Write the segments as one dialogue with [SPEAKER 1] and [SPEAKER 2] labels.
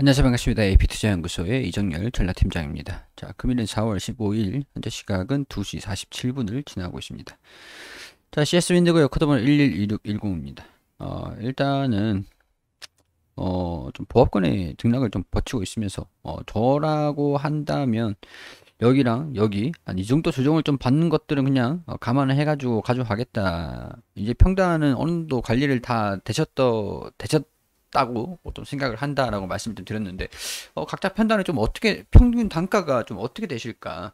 [SPEAKER 1] 안녕하세요 반갑습니다. AP투자연구소의 이정열 전략팀장입니다. 자 금일은 4월 15일 현재 시각은 2시 47분을 지나고 있습니다. 자 CS윈드고요. 코드번호 1 1 6 1 0입니다 어, 일단은 어, 좀 보합권의 등락을 좀 버티고 있으면서 어, 저라고 한다면 여기랑 여기 한이 정도 조정을 좀 받는 것들은 그냥 어, 감안을 해가지고 가져가겠다. 이제 평단은 어느 정도 관리를 다되셨 되셨 다고 뭐 좀 생각을 한다라고 말씀을 좀 드렸는데 어, 각자 판단을 좀 어떻게 평균 단가가 좀 어떻게 되실까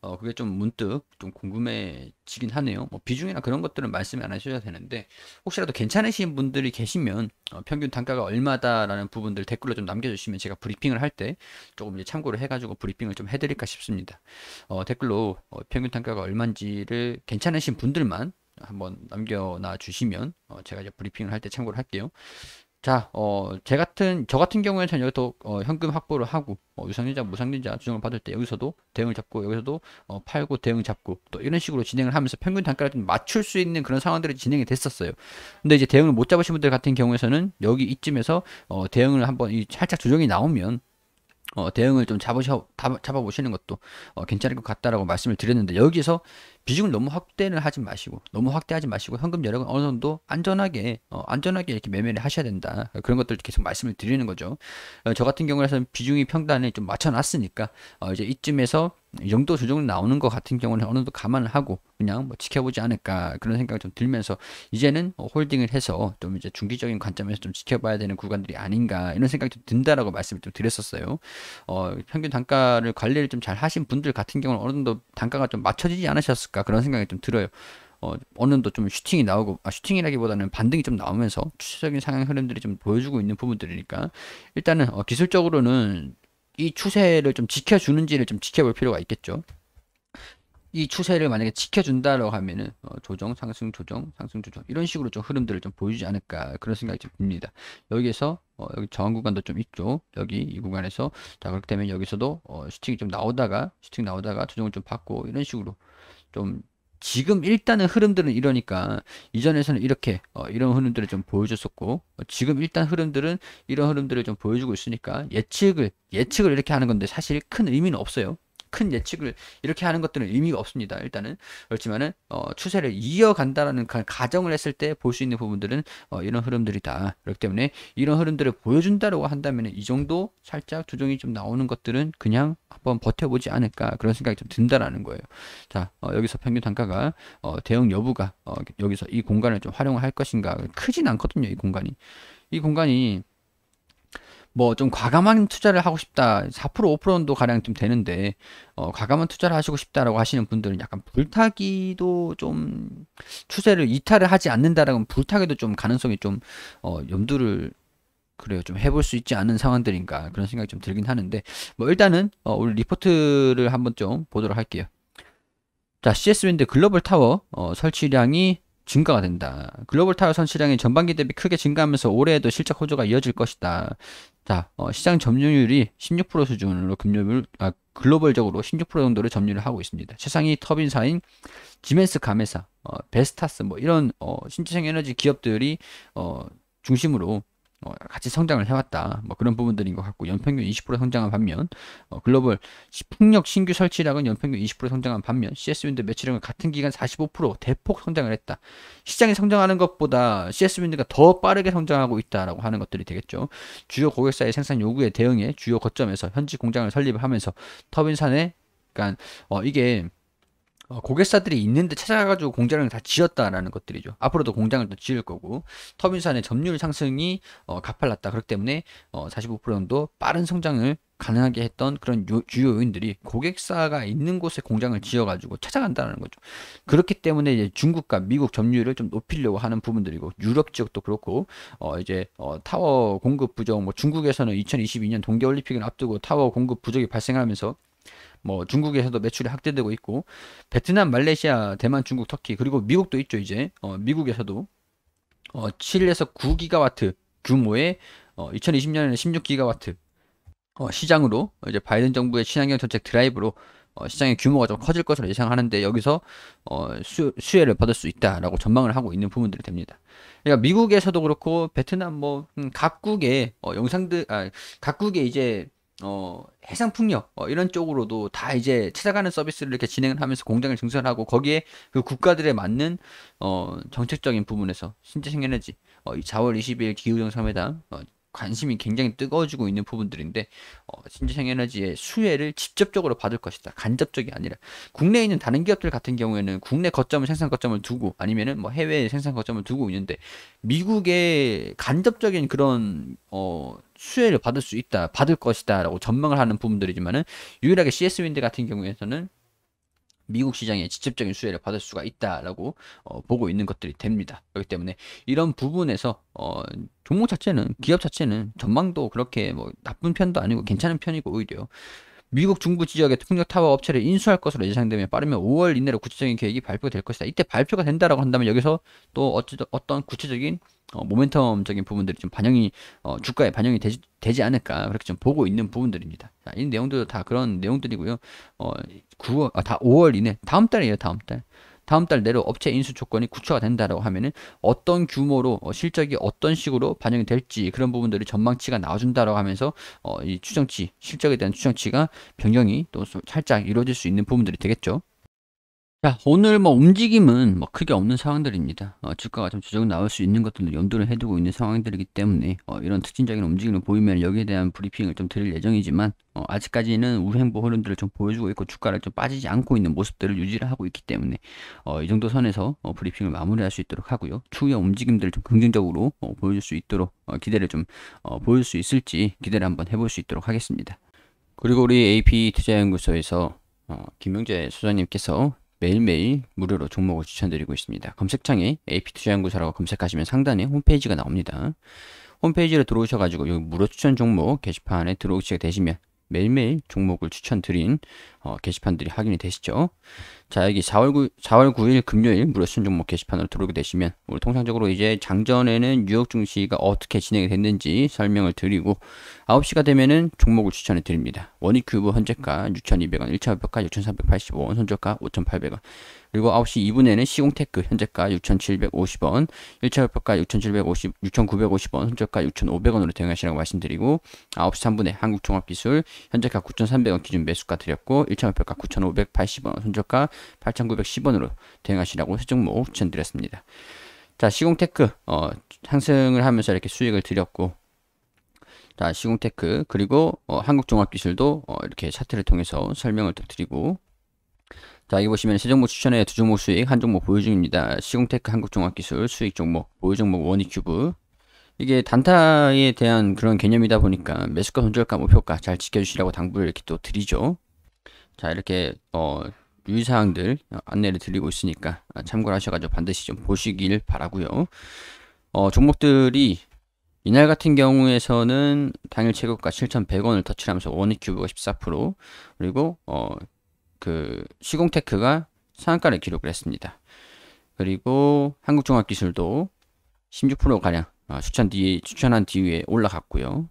[SPEAKER 1] 어, 그게 좀 문득 좀 궁금해지긴 하네요. 뭐 비중이나 그런 것들은 말씀을 안하셔도 되는데 혹시라도 괜찮으신 분들이 계시면 어, 평균 단가가 얼마다라는 부분들 댓글로 좀 남겨주시면 제가 브리핑을 할 때 조금 이제 참고를 해가지고 브리핑을 좀 해드릴까 싶습니다. 어, 댓글로 어, 평균 단가가 얼마인지를 괜찮으신 분들만 한번 남겨놔 주시면 어, 제가 이제 브리핑을 할 때 참고를 할게요. 자, 어, 제 같은, 저 같은 경우에는 저는 여기서 어, 현금 확보를 하고, 어, 유상증자, 무상증자 주정을 받을 때 여기서도 대응 을 잡고, 여기서도 어, 팔고 대응 잡고, 또 이런 식으로 진행을 하면서 평균 단가를 좀 맞출 수 있는 그런 상황들이 진행이 됐었어요. 근데 이제 대응을 못 잡으신 분들 같은 경우에는 여기 이쯤에서 어, 대응을 한번 이 살짝 조정이 나오면 어, 대응을 좀 잡으셔, 잡아보시는 것도 어, 괜찮을 것 같다라고 말씀을 드렸는데 여기서 비중을 너무 확대는 하지 마시고 너무 확대하지 마시고 현금 여력은 어느 정도 안전하게 어, 안전하게 이렇게 매매를 하셔야 된다 그런 것들 을 계속 말씀을 드리는 거죠 어, 저 같은 경우에는 비중이 평단에 좀 맞춰놨으니까 어, 이제 이쯤에서 이 정도 조정이 나오는 것 같은 경우는 어느 정도 감안을 하고 그냥 뭐 지켜보지 않을까 그런 생각이 좀 들면서 이제는 뭐 홀딩을 해서 좀 이제 중기적인 관점에서 좀 지켜봐야 되는 구간들이 아닌가 이런 생각이 좀 든다라고 말씀을 좀 드렸었어요. 어, 평균 단가를 관리를 좀 잘 하신 분들 같은 경우는 어느 정도 단가가 좀 맞춰지지 않으셨을까 그런 생각이 좀 들어요. 어, 어느 정도 좀 슈팅이 나오고 아, 슈팅이라기보다는 반등이 좀 나오면서 추세적인 상향 흐름들이 좀 보여주고 있는 부분들이니까 일단은 어, 기술적으로는 이 추세를 좀 지켜주는지를 좀 지켜볼 필요가 있겠죠. 이 추세를 만약에 지켜준다라고 하면은 어, 조정, 상승, 조정, 상승, 조정 이런 식으로 좀 흐름들을 좀 보여주지 않을까 그런 생각이 좀 듭니다. 여기에서 어, 여기 저항 구간도 좀 있죠. 여기 이 구간에서 자 그렇게 되면 여기서도 어, 슈팅이 좀 나오다가 슈팅 나오다가 조정을 좀 받고 이런 식으로 좀 지금 일단은 흐름들은 이러니까 이전에서는 이렇게 어, 이런 흐름들을 좀 보여줬었고 어, 지금 일단 흐름들은 이런 흐름들을 좀 보여주고 있으니까 예측을 예측을 이렇게 하는 건데 사실 큰 의미는 없어요. 큰 예측을 이렇게 하는 것들은 의미가 없습니다. 일단은 그렇지만은 어, 추세를 이어간다라는 가정을 했을 때 볼 수 있는 부분들은 어, 이런 흐름들이다. 그렇기 때문에 이런 흐름들을 보여준다라고 한다면 이 정도 살짝 조정이 좀 나오는 것들은 그냥 한번 버텨보지 않을까 그런 생각이 좀 든다라는 거예요. 자 어, 여기서 평균 단가가 어, 대응 여부가 어, 여기서 이 공간을 좀 활용을 할 것인가 크진 않거든요. 이 공간이 이 공간이 뭐좀 과감한 투자를 하고 싶다 4% 5%도 가량 좀 되는데 어, 과감한 투자를 하시고 싶다라고 하시는 분들은 약간 불타기도 좀 추세를 이탈을 하지 않는다라면 불타기도 좀 가능성이 좀 어, 염두를 그래요. 좀 해볼 수 있지 않은 상황들인가 그런 생각이 좀 들긴 하는데 뭐 일단은 어, 오늘 리포트를 한번 좀 보도록 할게요. 자, CS윈드 글로벌 타워 어, 설치량이 증가가 된다. 글로벌 타워 설치량이 전반기 대비 크게 증가하면서 올해에도 실적 호조가 이어질 것이다. 자, 어, 시장 점유율이 16% 수준으로 금요일, 아, 글로벌적으로 16%정도로 점유를 하고 있습니다. 최상위 터빈사인 지멘스 가메사, 어, 베스타스, 뭐 이런 어, 신재생 에너지 기업들이 어, 중심으로 어, 같이 성장을 해왔다. 뭐 그런 부분들인 것 같고 연평균 20% 성장한 반면 어, 글로벌 폭력 신규 설치량은 연평균 20% 성장한 반면 CS 윈드 매출액은 같은 기간 45% 대폭 성장을 했다. 시장이 성장하는 것보다 CS 윈드가 더 빠르게 성장하고 있다라고 하는 것들이 되겠죠. 주요 고객사의 생산 요구에 대응해 주요 거점에서 현지 공장을 설립하면서 터빈산에 그러니까 어, 이게 어, 고객사들이 있는데 찾아가지고 공장을 다 지었다라는 것들이죠. 앞으로도 공장을 또 지을 거고 터빈산의 점유율 상승이 어, 가팔랐다. 그렇기 때문에 어, 45% 정도 빠른 성장을 가능하게 했던 그런 요, 주요 요인들이 고객사가 있는 곳에 공장을 지어가지고 찾아간다는 거죠. 그렇기 때문에 이제 중국과 미국 점유율을 좀 높이려고 하는 부분들이고 유럽 지역도 그렇고 어 이제 어 타워 공급 부족 뭐 중국에서는 2022년 동계 올림픽을 앞두고 타워 공급 부족이 발생하면서 뭐 중국에서도 매출이 확대되고 있고 베트남, 말레이시아, 대만, 중국, 터키 그리고 미국도 있죠 이제 어, 미국에서도 어, 7에서 9기가와트 규모의 어, 2020년에는 16기가와트 어, 시장으로 이제 바이든 정부의 친환경 정책 드라이브로 어, 시장의 규모가 좀 커질 것으로 예상하는데 여기서 어, 수, 수혜를 받을 수 있다라고 전망을 하고 있는 부분들이 됩니다. 그러니까 미국에서도 그렇고 베트남 뭐 음, 각국의 어, 영상들 아, 각국의 이제 어, 해상 풍력 어, 이런 쪽으로도 다 이제 찾아가는 서비스를 이렇게 진행을 하면서 공장을 증설하고 거기에 그 국가들에 맞는 어, 정책적인 부분에서 신재생 에너지 어, 4월 22일 기후정 상회담 어, 관심이 굉장히 뜨거워지고 있는 부분들인데 어, 신재생 에너지의 수혜를 직접적으로 받을 것이다. 간접적이 아니라 국내에 있는 다른 기업들 같은 경우에는 국내 거점을 생산 거점을 두고 아니면은 뭐 해외 생산 거점을 두고 있는데 미국의 간접적인 그런 어 수혜를 받을 수 있다, 받을 것이다라고 전망을 하는 부분들이지만은 유일하게 CS 윈드 같은 경우에서는 미국 시장에 직접적인 수혜를 받을 수가 있다라고 어, 보고 있는 것들이 됩니다. 그렇기 때문에 이런 부분에서 어, 종목 자체는 기업 자체는 전망도 그렇게 뭐 나쁜 편도 아니고 괜찮은 편이고 오히려 미국 중부 지역의 풍력 타워 업체를 인수할 것으로 예상되며 빠르면 5월 이내로 구체적인 계획이 발표될 것이다. 이때 발표가 된다라고 한다면 여기서 또 어찌, 어떤 구체적인 어, 모멘텀적인 부분들이 좀 반영이 어, 주가에 반영이 되지, 되지, 않을까 그렇게 좀 보고 있는 부분들입니다. 자, 이 내용들도 다 그런 내용들이고요. 어, 9월 아, 다 5월 이내 다음 달이에요. 다음 달. 다음 달 내로 업체 인수 조건이 구체화 된다라고 하면은 어떤 규모로 어, 실적이 어떤 식으로 반영이 될지 그런 부분들이 전망치가 나와준다라고 하면서 어, 이 추정치 실적에 대한 추정치가 변경이 또 살짝 이루어질 수 있는 부분들이 되겠죠. 자, 오늘 뭐 움직임은 뭐 크게 없는 상황들입니다. 어, 주가가 좀 조정 나올 수 있는 것들도 염두를 해두고 있는 상황들이기 때문에 어, 이런 특징적인 움직임을 보이면 여기에 대한 브리핑을 좀 드릴 예정이지만 어, 아직까지는 우행보 흐름들을 좀 보여주고 있고 주가를 좀 빠지지 않고 있는 모습들을 유지를 하고 있기 때문에 어, 이 정도 선에서 어, 브리핑을 마무리할 수 있도록 하고요. 추후에 움직임들을 좀 긍정적으로 어, 보여줄 수 있도록 기대를 좀 보여줄 수 있을지 기대를 한번 해볼 수 있도록 하겠습니다. 그리고 우리 AP 투자연구소에서 김영재 소장님께서 매일매일 무료로 종목을 추천드리고 있습니다. 검색창에 AP투자연구소라고 검색하시면 상단에 홈페이지가 나옵니다. 홈페이지로 들어오셔가지고 여기 무료 추천 종목 게시판에 들어오시게 되시면 매일매일 종목을 추천드린 어, 게시판들이 확인이 되시죠. 자 여기 4월 9, 4월 9일 금요일 무료 추천 종목 게시판으로 들어오게 되시면 오늘 통상적으로 이제 장전에는 뉴욕 증시가 어떻게 진행이 됐는지 설명을 드리고 9시가 되면은 종목을 추천해 드립니다. 원익 큐브 현재가 6,200원, 1차 목표가 6,385원, 손절가 5,800원. 그리고 9시 2분에는 시공테크 현재가 6,750원, 1차 발표가 6,750, 6,950원, 현재가 6,500원으로 대응하시라고 말씀드리고 9시 3분에 한국종합기술 현재가 9,300원 기준 매수가 드렸고 1차 발표가 9,580원, 현재가 8,910원으로 대응하시라고 세 종목 추천드렸습니다. 자, 시공테크 어, 상승을 하면서 이렇게 수익을 드렸고 자, 시공테크 그리고 어, 한국종합기술도 어, 이렇게 차트를 통해서 설명을 드리고 자, 여기 보시면 세 종목 추천의 두 종목 수익, 한 종목 보유 중입니다. 시공테크 한국종합기술 수익 종목, 보유 종목 원이큐브. 이게 단타에 대한 그런 개념이다 보니까 매수가, 손절가, 목표가 잘 지켜주시라고 당부를 이렇게 또 드리죠. 자, 이렇게 어, 유의사항들 안내를 드리고 있으니까 참고를 하셔가지고 반드시 좀 보시길 바라고요. 어, 종목들이 이날 같은 경우에서는 당일 최고가 7,100원을 터치하면서 원익큐브가 14% 그리고 어, 그 시공테크가 상한가를 기록을 했습니다. 그리고 한국종합기술도 16%가량 어, 추천 뒤, 추천한 뒤에 올라갔고요.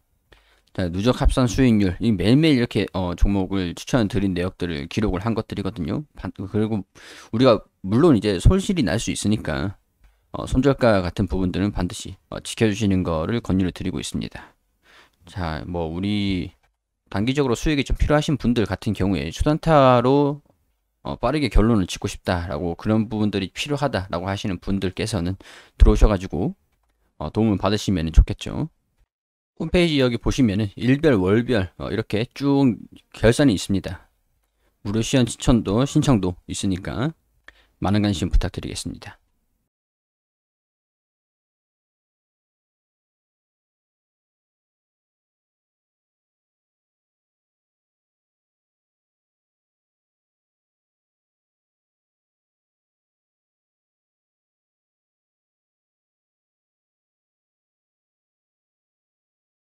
[SPEAKER 1] 자, 누적 합산 수익률 이 매일매일 이렇게 어, 종목을 추천드린 내역들을 기록을 한 것들이거든요. 그리고 우리가 물론 이제 손실이 날 수 있으니까 어, 손절가 같은 부분들은 반드시 어, 지켜주시는 거를 권유를 드리고 있습니다. 자, 뭐 우리 단기적으로 수익이 좀 필요하신 분들 같은 경우에 초단타로 어, 빠르게 결론을 짓고 싶다라고 그런 부분들이 필요하다라고 하시는 분들께서는 들어오셔가지고 어, 도움을 받으시면 좋겠죠. 홈페이지 여기 보시면은 일별 월별 어, 이렇게 쭉 결산이 있습니다. 무료 시연 추천도 신청도 있으니까 많은 관심 부탁드리겠습니다.